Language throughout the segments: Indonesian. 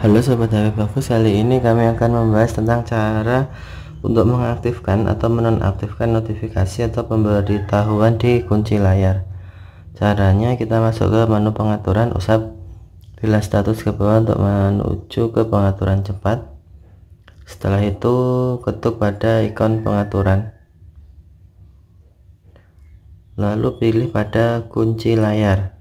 Halo Sobat HP Bagus, kali ini kami akan membahas tentang cara untuk mengaktifkan atau menonaktifkan notifikasi atau pemberitahuan di kunci layar caranya kita masuk ke menu pengaturan usap pilih status ke bawah untuk menuju ke pengaturan cepat setelah itu ketuk pada ikon pengaturan lalu pilih pada kunci layar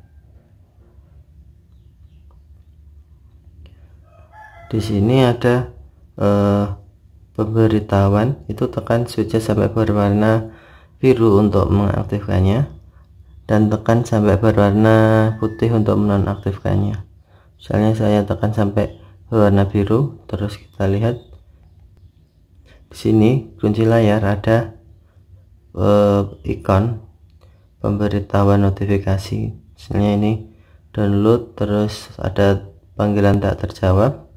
di sini ada eh, pemberitahuan itu tekan switch sampai berwarna biru untuk mengaktifkannya dan tekan sampai berwarna putih untuk menonaktifkannya misalnya saya tekan sampai berwarna biru terus kita lihat di sini kunci layar ada eh, ikon pemberitahuan notifikasi misalnya ini download terus ada panggilan tak terjawab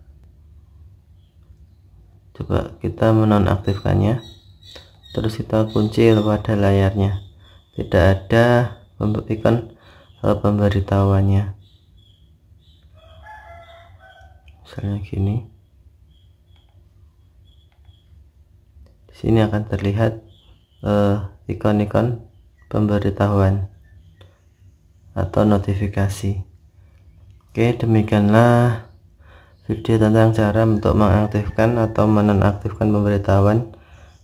coba kita menonaktifkannya terus kita kunci pada layarnya tidak ada ikon pemberitahuannya misalnya gini di sini akan terlihat eh, ikon-ikon uh, pemberitahuan atau notifikasi oke demikianlah video tentang cara untuk mengaktifkan atau menonaktifkan pemberitahuan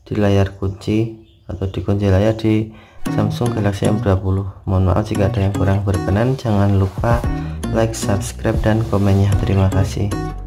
di layar kunci atau di kunci layar di Samsung Galaxy M20 mohon maaf jika ada yang kurang berkenan jangan lupa like subscribe dan komennya terima kasih